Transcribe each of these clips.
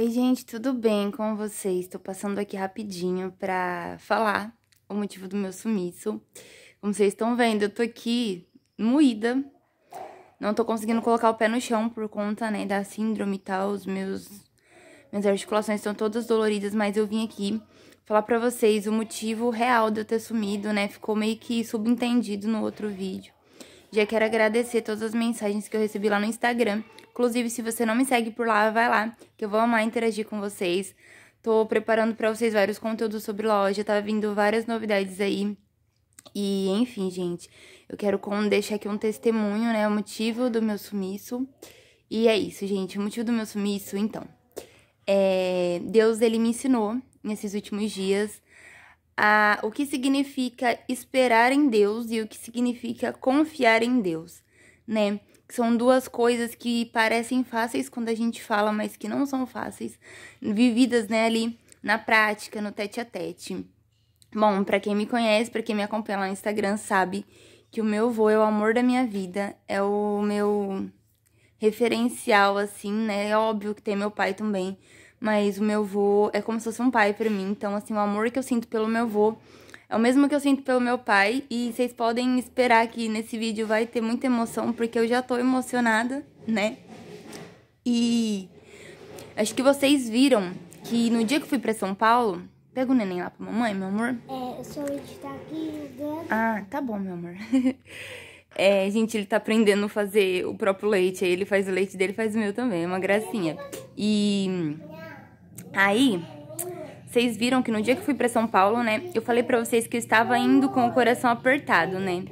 Ei, gente, tudo bem com vocês? Estou passando aqui rapidinho para falar o motivo do meu sumiço. Como vocês estão vendo, eu tô aqui moída. Não tô conseguindo colocar o pé no chão por conta, né, da síndrome e tal. Os meus minhas articulações estão todas doloridas, mas eu vim aqui falar para vocês o motivo real de eu ter sumido, né? Ficou meio que subentendido no outro vídeo. Já quero agradecer todas as mensagens que eu recebi lá no Instagram Inclusive, se você não me segue por lá, vai lá, que eu vou amar interagir com vocês. Tô preparando para vocês vários conteúdos sobre loja, tá vindo várias novidades aí. E enfim, gente, eu quero deixar aqui um testemunho, né, o motivo do meu sumiço. E é isso, gente, o motivo do meu sumiço, então. É, Deus ele me ensinou nesses últimos dias a, o que significa esperar em Deus e o que significa confiar em Deus, né? são duas coisas que parecem fáceis quando a gente fala, mas que não são fáceis, vividas né, ali na prática, no tete a tete. Bom, para quem me conhece, para quem me acompanha lá no Instagram, sabe que o meu avô é o amor da minha vida, é o meu referencial, assim, né? É óbvio que tem meu pai também, mas o meu avô é como se fosse um pai para mim, então, assim, o amor que eu sinto pelo meu avô. Vô é o mesmo que eu sinto pelo meu pai e vocês podem esperar que nesse vídeo vai ter muita emoção, porque eu já tô emocionada, né? E acho que vocês viram que no dia que eu fui pra São Paulo, Pega o neném lá pra mamãe, meu amor. É, o leite tá aqui dentro. Ah, tá bom, meu amor. é, gente, ele tá aprendendo a fazer o próprio leite. Aí ele faz o leite dele, faz o meu também. É uma gracinha. E... Aí... Vocês viram que no dia que fui pra São Paulo, né, eu falei pra vocês que eu estava indo com o coração apertado, né?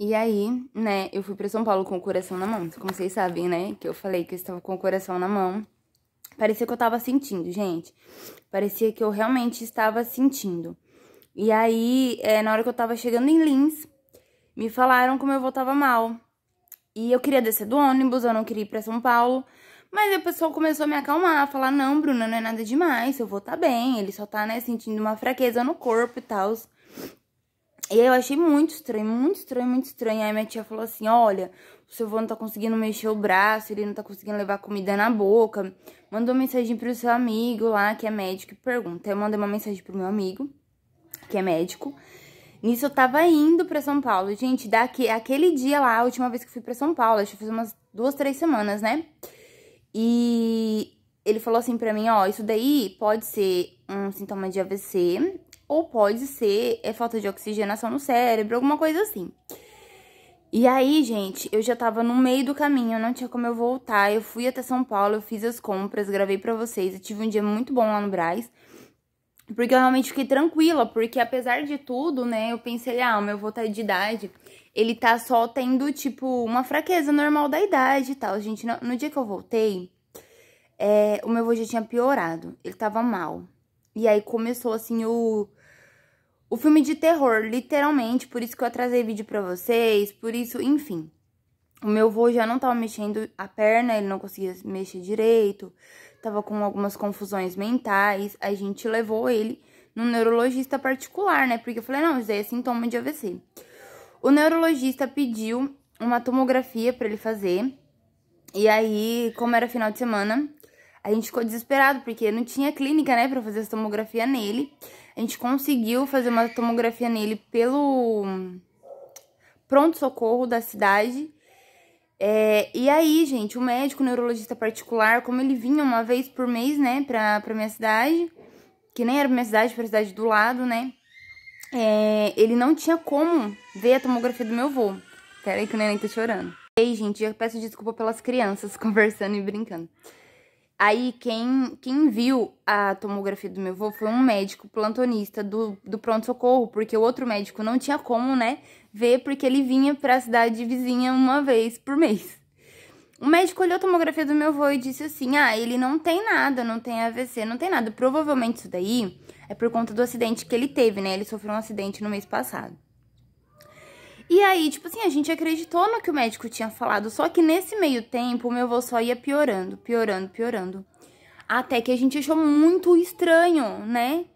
E aí, né, eu fui pra São Paulo com o coração na mão. Como vocês sabem, né, que eu falei que eu estava com o coração na mão. Parecia que eu estava sentindo, gente. Parecia que eu realmente estava sentindo. E aí, é, na hora que eu estava chegando em Lins, me falaram como eu voltava mal. E eu queria descer do ônibus, eu não queria ir pra São Paulo. Mas a pessoa começou a me acalmar, a falar: não, Bruna, não é nada demais, eu vou estar tá bem. Ele só tá, né, sentindo uma fraqueza no corpo e tal. E aí eu achei muito estranho, muito estranho, muito estranho. Aí minha tia falou assim: olha, o seu avô não tá conseguindo mexer o braço, ele não tá conseguindo levar comida na boca. Mandou mensagem pro seu amigo lá, que é médico, e pergunta. Eu mandei uma mensagem pro meu amigo, que é médico. Nisso eu tava indo pra São Paulo. Gente, daqui, aquele dia lá, a última vez que fui pra São Paulo, acho que foi umas duas, três semanas, né? E ele falou assim para mim, ó, isso daí pode ser um sintoma de AVC ou pode ser é falta de oxigenação no cérebro, alguma coisa assim. E aí, gente, eu já tava no meio do caminho, não tinha como eu voltar. Eu fui até São Paulo, eu fiz as compras, gravei para vocês. Eu tive um dia muito bom lá no Braz. Porque eu realmente fiquei tranquila, porque apesar de tudo, né, eu pensei, ah, meu avô tá de idade, ele tá só tendo, tipo, uma fraqueza normal da idade e tal. Gente, no, no dia que eu voltei, é, o meu avô já tinha piorado, ele tava mal. E aí começou, assim, o, o filme de terror, literalmente, por isso que eu atrasei vídeo pra vocês, por isso, enfim. O meu avô já não tava mexendo a perna, ele não conseguia mexer direito, tava com algumas confusões mentais. A gente levou ele num neurologista particular, né? Porque eu falei, não, isso aí é sintoma de AVC. O neurologista pediu uma tomografia para ele fazer. E aí, como era final de semana, a gente ficou desesperado porque não tinha clínica, né, para fazer essa tomografia nele. A gente conseguiu fazer uma tomografia nele pelo pronto socorro da cidade. É, e aí, gente, o médico neurologista particular, como ele vinha uma vez por mês, né, pra, pra minha cidade, que nem era minha cidade, pra cidade do lado, né, é, ele não tinha como ver a tomografia do meu avô. Peraí que o neném tá chorando. Ei, gente, eu peço desculpa pelas crianças conversando e brincando. Aí quem, quem viu a tomografia do meu avô foi um médico plantonista do, do pronto-socorro, porque o outro médico não tinha como, né, ver, porque ele vinha para a cidade vizinha uma vez por mês. O médico olhou a tomografia do meu avô e disse assim: Ah, ele não tem nada, não tem AVC, não tem nada. Provavelmente isso daí é por conta do acidente que ele teve, né? Ele sofreu um acidente no mês passado. E aí, tipo assim, a gente acreditou no que o médico tinha falado, só que nesse meio tempo, o meu avô só ia piorando, piorando, piorando. Até que a gente achou muito estranho, né?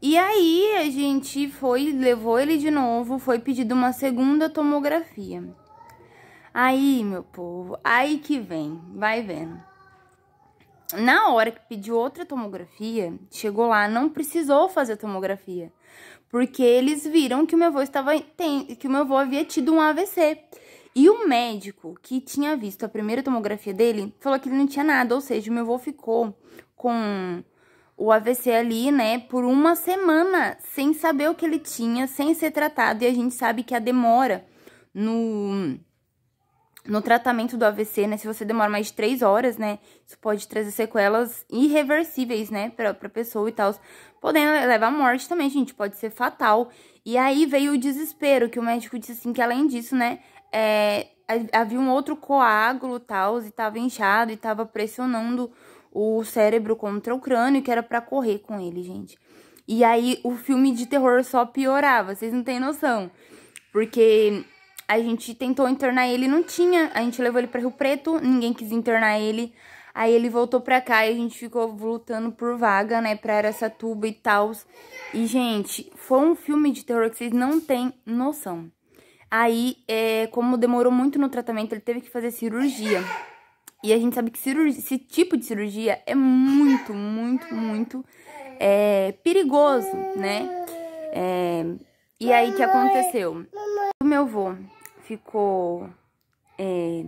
E aí a gente foi, levou ele de novo, foi pedido uma segunda tomografia. Aí, meu povo, aí que vem, vai vendo. Na hora que pediu outra tomografia, chegou lá, não precisou fazer tomografia, porque eles viram que o meu avô estava tem, que o meu avô havia tido um AVC. E o médico que tinha visto a primeira tomografia dele falou que ele não tinha nada, ou seja, o meu avô ficou com o AVC ali, né, por uma semana, sem saber o que ele tinha, sem ser tratado, e a gente sabe que a demora no no tratamento do AVC, né, se você demora mais de três horas, né, isso pode trazer sequelas irreversíveis, né, pra, pra pessoa e tal, podendo levar à morte também, gente, pode ser fatal. E aí veio o desespero, que o médico disse assim, que além disso, né, é, havia um outro coágulo tal, e tava inchado, e tava pressionando o cérebro contra o crânio, que era para correr com ele, gente. E aí o filme de terror só piorava, vocês não têm noção. Porque a gente tentou internar ele, não tinha. A gente levou ele para Rio Preto, ninguém quis internar ele. Aí ele voltou pra cá e a gente ficou lutando por vaga, né, pra Aracatuba e tal. E, gente, foi um filme de terror que vocês não têm noção. Aí, é, como demorou muito no tratamento, ele teve que fazer cirurgia. E a gente sabe que cirurgia, esse tipo de cirurgia é muito, muito, muito é, perigoso, né? É, e aí, o que aconteceu? O meu avô ficou é,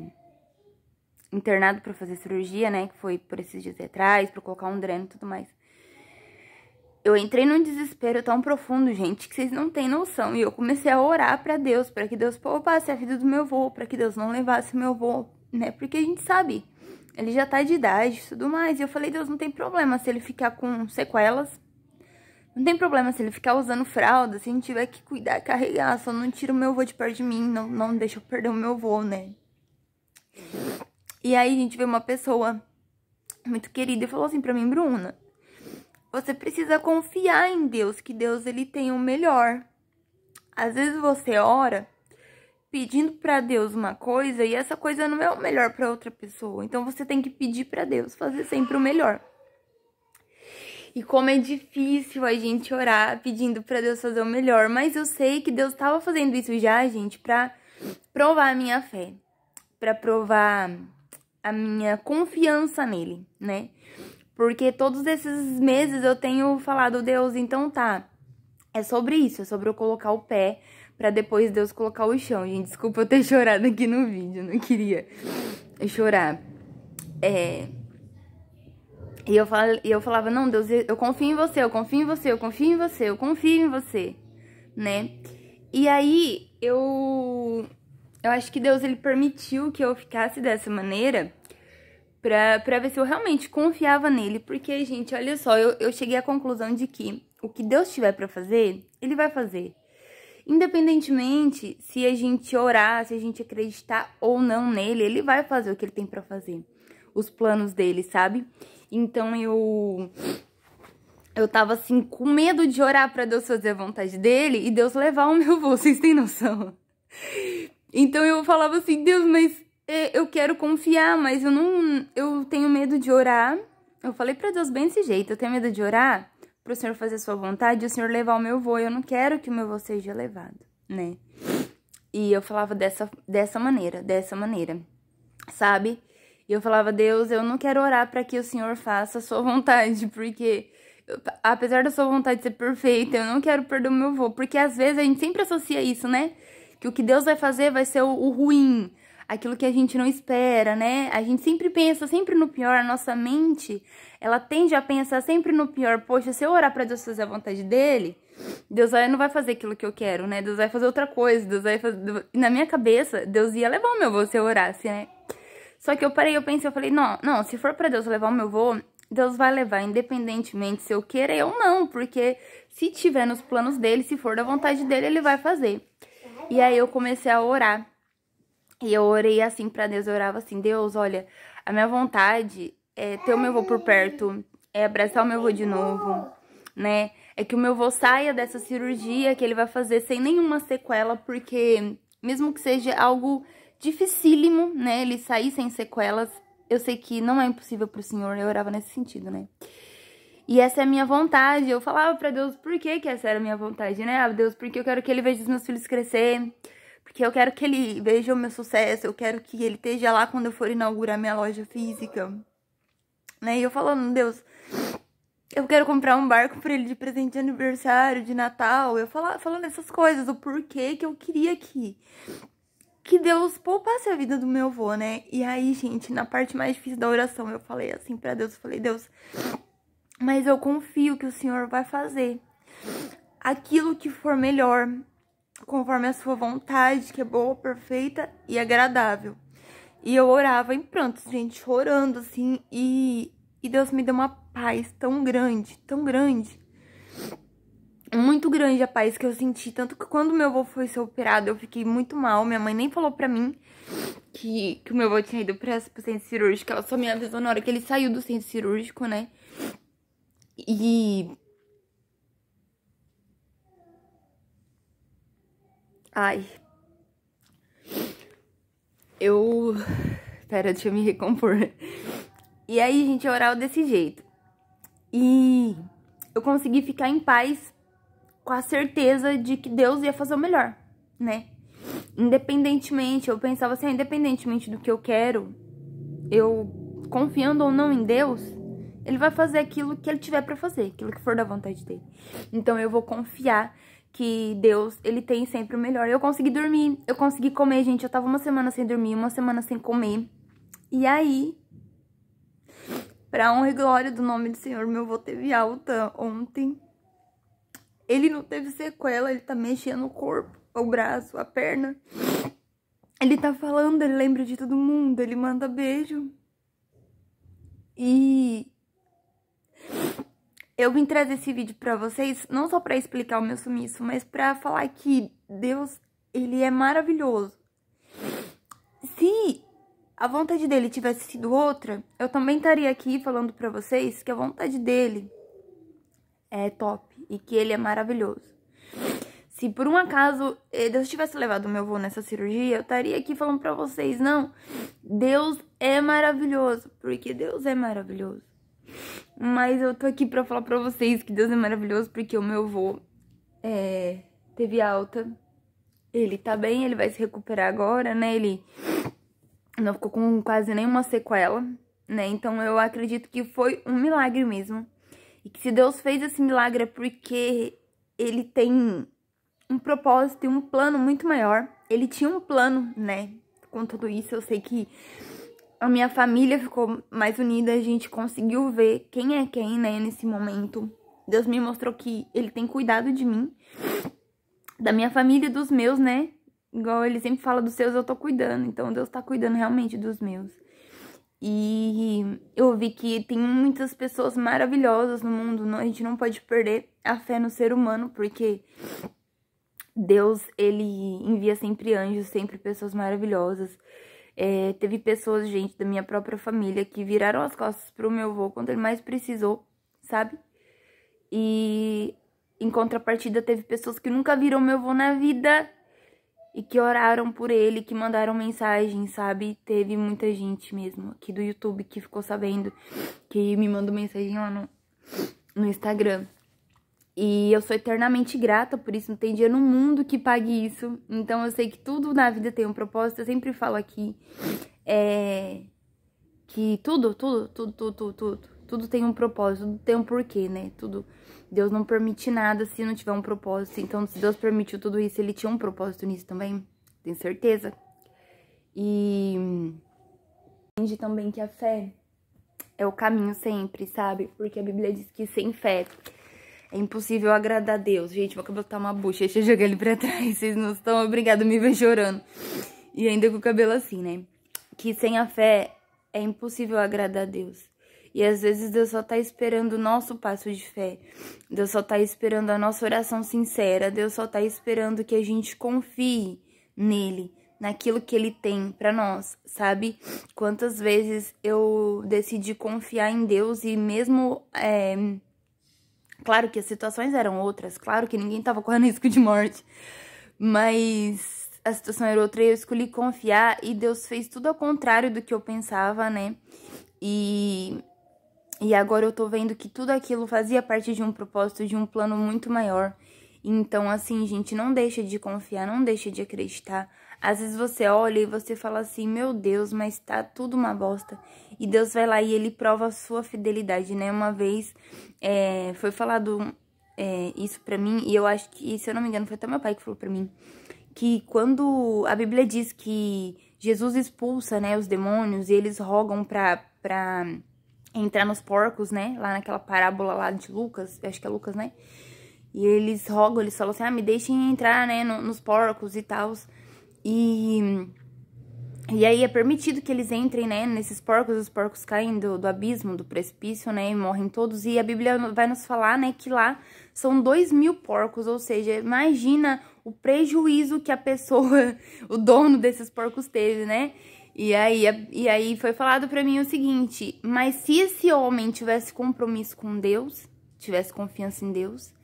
internado para fazer cirurgia, né? Que foi por esses dias atrás, para colocar um dreno e tudo mais. Eu entrei num desespero tão profundo, gente, que vocês não têm noção. E eu comecei a orar para Deus, para que Deus poupasse a vida do meu avô, para que Deus não levasse meu avô, né? Porque a gente sabe, ele já tá de idade e tudo mais. E eu falei, Deus, não tem problema se ele ficar com sequelas, não tem problema se ele ficar usando fralda, se a gente tiver que cuidar, carregar, só não tira o meu avô de perto de mim, não, não deixa eu perder o meu avô, né? E aí a gente vê uma pessoa muito querida e falou assim pra mim, Bruna, você precisa confiar em Deus, que Deus ele tem o melhor. Às vezes você ora pedindo para Deus uma coisa e essa coisa não é o melhor para outra pessoa. Então você tem que pedir para Deus fazer sempre o melhor e como é difícil a gente orar pedindo para Deus fazer o melhor, mas eu sei que Deus estava fazendo isso já, gente, para provar a minha fé, para provar a minha confiança nele, né? Porque todos esses meses eu tenho falado, Deus, então tá. É sobre isso, é sobre eu colocar o pé para depois Deus colocar o chão. Gente, desculpa eu ter chorado aqui no vídeo, não queria chorar. É, e eu, fal, eu falava, não, Deus, eu confio em você, eu confio em você, eu confio em você, eu confio em você, né? E aí eu eu acho que Deus ele permitiu que eu ficasse dessa maneira pra, pra ver se eu realmente confiava nele. Porque, gente, olha só, eu, eu cheguei à conclusão de que o que Deus tiver para fazer, ele vai fazer. Independentemente se a gente orar, se a gente acreditar ou não nele, ele vai fazer o que ele tem para fazer. Os planos dele, sabe? Então eu eu tava assim com medo de orar para Deus fazer a vontade dele e Deus levar o meu avô, vocês têm noção? Então eu falava assim, Deus, mas é, eu quero confiar, mas eu não eu tenho medo de orar. Eu falei para Deus bem desse jeito, eu tenho medo de orar para o Senhor fazer a sua vontade e o Senhor levar o meu avô. Eu não quero que o meu avô seja levado, né? E eu falava dessa, dessa maneira, dessa maneira, sabe? E eu falava, Deus, eu não quero orar para que o Senhor faça a sua vontade, porque apesar da sua vontade ser perfeita, eu não quero perder o meu avô. Porque às vezes a gente sempre associa isso, né? Que o que Deus vai fazer vai ser o, ruim, aquilo que a gente não espera, né? A gente sempre pensa sempre no pior, a nossa mente, ela tende a pensar sempre no pior. Poxa, se eu orar para Deus fazer a vontade dele, Deus não vai fazer aquilo que eu quero, né? Deus vai fazer outra coisa, Deus vai fazer... Na minha cabeça, Deus ia levar o meu avô se eu orasse, né? Só que eu parei, eu pensei, eu falei, não, não, se for para Deus levar o meu voo, Deus vai levar, independentemente se eu querer ou não, porque se tiver nos planos dele, se for da vontade dele, ele vai fazer. E aí eu comecei a orar. E eu orei assim para Deus, eu orava assim, Deus, olha, a minha vontade é ter o meu avô por perto, é abraçar o meu avô de novo, né? É que o meu avô saia dessa cirurgia que ele vai fazer sem nenhuma sequela, porque mesmo que seja algo dificílimo, né, ele sair sem sequelas. Eu sei que não é impossível pro Senhor, eu orava nesse sentido, né? E essa é a minha vontade. Eu falava para Deus por que, que essa era a minha vontade, né? Ah, Deus, porque eu quero que ele veja os meus filhos crescer, porque eu quero que ele veja o meu sucesso, eu quero que ele esteja lá quando eu for inaugurar minha loja física. Né? E eu falando, Deus, eu quero comprar um barco para ele de presente de aniversário, de Natal. Eu falava, falando essas coisas, o porquê que eu queria que que Deus poupasse a vida do meu avô, né? E aí, gente, na parte mais difícil da oração, eu falei assim para Deus, eu falei, Deus, mas eu confio que o Senhor vai fazer aquilo que for melhor, conforme a sua vontade, que é boa, perfeita e agradável. E eu orava em prantos, gente, chorando assim, e, e Deus me deu uma paz tão grande, tão grande muito grande a paz que eu senti. Tanto que quando meu avô foi ser operado, eu fiquei muito mal. Minha mãe nem falou pra mim que, que o meu avô tinha ido pra, pro centro cirúrgico. Ela só me avisou na hora que ele saiu do centro cirúrgico, né? E. Ai. Eu. Pera, deixa eu me recompor. E aí, gente, oral desse jeito. E eu consegui ficar em paz com a certeza de que Deus ia fazer o melhor, né? Independentemente, eu pensava assim, ah, independentemente do que eu quero, eu confiando ou não em Deus, ele vai fazer aquilo que ele tiver para fazer, aquilo que for da vontade dele. Então eu vou confiar que Deus, ele tem sempre o melhor. Eu consegui dormir, eu consegui comer, gente. Eu tava uma semana sem dormir, uma semana sem comer. E aí, pra honra e glória do nome do Senhor, meu avô teve alta ontem. Ele não teve sequela, ele tá mexendo o corpo, o braço, a perna. Ele tá falando, ele lembra de todo mundo, ele manda beijo. E eu vim trazer esse vídeo para vocês não só para explicar o meu sumiço, mas para falar que Deus, ele é maravilhoso. Se a vontade dele tivesse sido outra, eu também estaria aqui falando para vocês que a vontade dele é top e que ele é maravilhoso. Se por um acaso eh, Deus tivesse levado meu avô nessa cirurgia, eu estaria aqui falando para vocês, não, Deus é maravilhoso, porque Deus é maravilhoso. Mas eu tô aqui para falar para vocês que Deus é maravilhoso porque o meu avô é, teve alta. Ele tá bem, ele vai se recuperar agora, né? Ele não ficou com quase nenhuma sequela, né? Então eu acredito que foi um milagre mesmo e que se Deus fez esse milagre é porque ele tem um propósito e um plano muito maior. Ele tinha um plano, né? Com tudo isso, eu sei que a minha família ficou mais unida, a gente conseguiu ver quem é quem, né, nesse momento. Deus me mostrou que ele tem cuidado de mim, da minha família e dos meus, né? Igual ele sempre fala dos seus, eu tô cuidando. Então Deus tá cuidando realmente dos meus. E eu vi que tem muitas pessoas maravilhosas no mundo, a gente não pode perder a fé no ser humano, porque Deus, ele envia sempre anjos, sempre pessoas maravilhosas. É, teve pessoas, gente, da minha própria família que viraram as costas pro meu avô quando ele mais precisou, sabe? E em contrapartida, teve pessoas que nunca viram meu avô na vida e que oraram por ele, que mandaram mensagem, sabe? Teve muita gente mesmo aqui do YouTube que ficou sabendo, que me mandou mensagem lá no, no Instagram. E eu sou eternamente grata por isso, não tem dia no mundo que pague isso. Então eu sei que tudo na vida tem um propósito, eu sempre falo aqui. É. Que tudo, tudo, tudo, tudo, tudo tudo tem um propósito, tudo tem um porquê, né? Tudo. Deus não permite nada se não tiver um propósito. Então, se Deus permitiu tudo isso, ele tinha um propósito nisso também. Tenho certeza. E entende também que a fé é o caminho sempre, sabe? Porque a Bíblia diz que sem fé é impossível agradar a Deus. Gente, meu cabelo tá uma bucha, deixa eu jogar ele pra trás. Vocês não estão obrigados a me ver chorando. E ainda com o cabelo assim, né? Que sem a fé é impossível agradar a Deus. E às vezes Deus só tá esperando o nosso passo de fé. Deus só tá esperando a nossa oração sincera. Deus só tá esperando que a gente confie nele, naquilo que ele tem para nós, sabe? Quantas vezes eu decidi confiar em Deus e mesmo. É... Claro que as situações eram outras, claro que ninguém tava correndo risco de morte, mas a situação era outra e eu escolhi confiar e Deus fez tudo ao contrário do que eu pensava, né? E e agora eu tô vendo que tudo aquilo fazia parte de um propósito, de um plano muito maior. Então, assim, gente, não deixa de confiar, não deixa de acreditar. Às vezes você olha e você fala assim, meu Deus, mas tá tudo uma bosta. E Deus vai lá e ele prova a sua fidelidade, né? Uma vez é, foi falado é, isso pra mim, e eu acho que, se eu não me engano, foi até meu pai que falou pra mim, que quando a Bíblia diz que Jesus expulsa, né, os demônios e eles rogam pra. pra entrar nos porcos, né? Lá naquela parábola lá de Lucas, acho que é Lucas, né? E eles rogam, eles falam assim, ah, me deixem entrar, né, no, nos porcos e tal. E, e aí é permitido que eles entrem, né, nesses porcos, os porcos caem do, do abismo, do precipício, né, e morrem todos. E a Bíblia vai nos falar, né, que lá são dois mil porcos, ou seja, imagina o prejuízo que a pessoa, o dono desses porcos teve, né? E aí, é, e aí foi falado para mim o seguinte: mas se esse homem tivesse compromisso com Deus, tivesse confiança em Deus,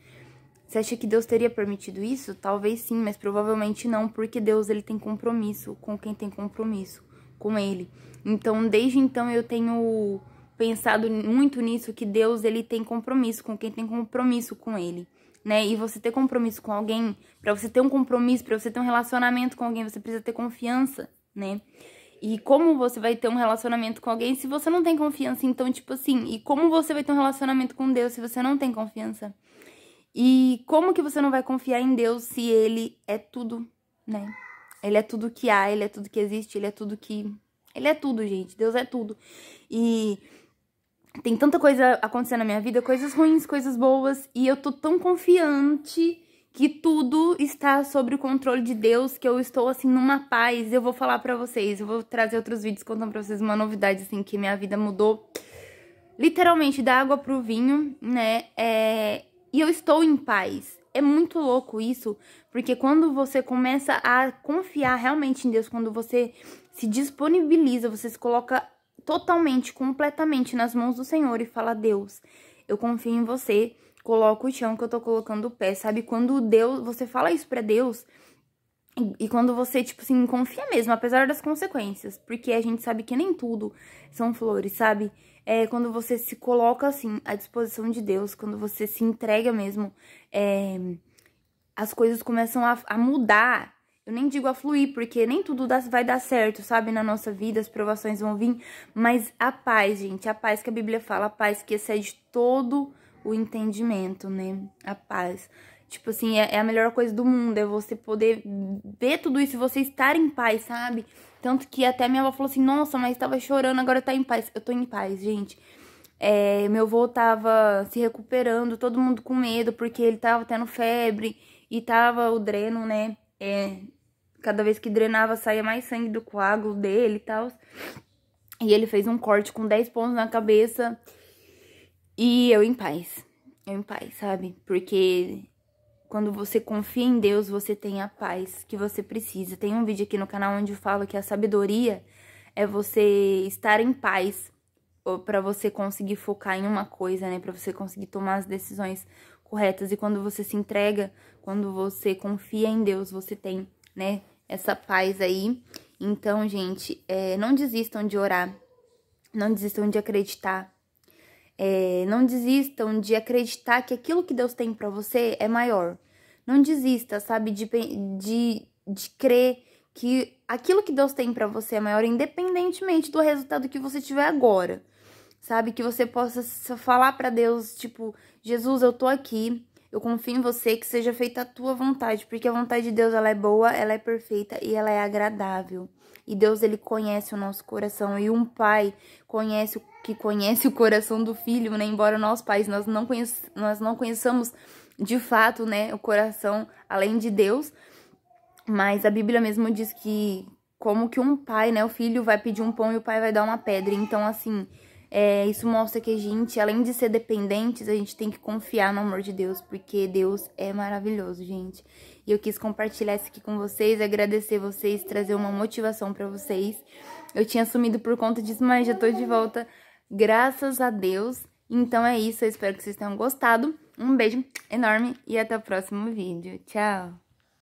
você acha que Deus teria permitido isso? Talvez sim, mas provavelmente não, porque Deus ele tem compromisso com quem tem compromisso com ele. Então, desde então eu tenho pensado muito nisso que Deus ele tem compromisso com quem tem compromisso com ele. Né? E você ter compromisso com alguém, para você ter um compromisso, para você ter um relacionamento com alguém, você precisa ter confiança, né? E como você vai ter um relacionamento com alguém se você não tem confiança? Então, tipo assim, e como você vai ter um relacionamento com Deus se você não tem confiança? E como que você não vai confiar em Deus se ele é tudo, né? Ele é tudo que há, ele é tudo que existe, ele é tudo que. Ele é tudo, gente. Deus é tudo. E tem tanta coisa acontecendo na minha vida, coisas ruins, coisas boas, e eu tô tão confiante que tudo está sobre o controle de Deus, que eu estou assim numa paz. Eu vou falar para vocês, eu vou trazer outros vídeos contando para vocês uma novidade assim que minha vida mudou literalmente da água pro vinho, né? É... e eu estou em paz. É muito louco isso, porque quando você começa a confiar realmente em Deus, quando você se disponibiliza, você se coloca totalmente, completamente nas mãos do Senhor e fala: Deus, eu confio em você coloco o chão, que eu tô colocando o pé, sabe? Quando Deus, você fala isso para Deus, e quando você, tipo assim, confia mesmo, apesar das consequências, porque a gente sabe que nem tudo são flores, sabe? É quando você se coloca, assim, à disposição de Deus, quando você se entrega mesmo, é, as coisas começam a, a mudar. Eu nem digo a fluir, porque nem tudo dá, vai dar certo, sabe? Na nossa vida, as provações vão vir, mas a paz, gente, a paz que a Bíblia fala, a paz que excede todo o entendimento, né? A paz. Tipo assim, é, é, a melhor coisa do mundo, é você poder ver tudo isso e você estar em paz, sabe? Tanto que até minha avó falou assim, nossa, mas tava chorando, agora tá em paz. Eu tô em paz, gente. É, meu avô tava se recuperando, todo mundo com medo, porque ele tava tendo febre e tava o dreno, né? É, cada vez que drenava, saía mais sangue do coágulo dele e tal. E ele fez um corte com 10 pontos na cabeça. E eu em paz. Eu em paz, sabe? Porque quando você confia em Deus, você tem a paz que você precisa. Tem um vídeo aqui no canal onde eu falo que a sabedoria é você estar em paz para você conseguir focar em uma coisa, né? Para você conseguir tomar as decisões corretas. E quando você se entrega, quando você confia em Deus, você tem, né? Essa paz aí. Então, gente, é, não desistam de orar, não desistam de acreditar, é, não desistam de acreditar que aquilo que Deus tem para você é maior. Não desista, sabe, de, de, de crer que aquilo que Deus tem para você é maior, independentemente do resultado que você tiver agora. Sabe, que você possa falar para Deus, tipo, Jesus, eu tô aqui, eu confio em você, que seja feita a tua vontade, porque a vontade de Deus ela é boa, ela é perfeita e ela é agradável e Deus ele conhece o nosso coração e um pai conhece o que conhece o coração do filho, né? Embora nós pais nós não conhece, nós não conheçamos de fato, né, o coração além de Deus, mas a Bíblia mesmo diz que como que um pai, né, o filho vai pedir um pão e o pai vai dar uma pedra. Então assim, é, isso mostra que a gente, além de ser dependentes, a gente tem que confiar no amor de Deus, porque Deus é maravilhoso, gente. E eu quis compartilhar isso aqui com vocês, agradecer vocês, trazer uma motivação para vocês. Eu tinha sumido por conta disso, mas já tô de volta, graças a Deus. Então é isso, eu espero que vocês tenham gostado. Um beijo enorme e até o próximo vídeo. Tchau!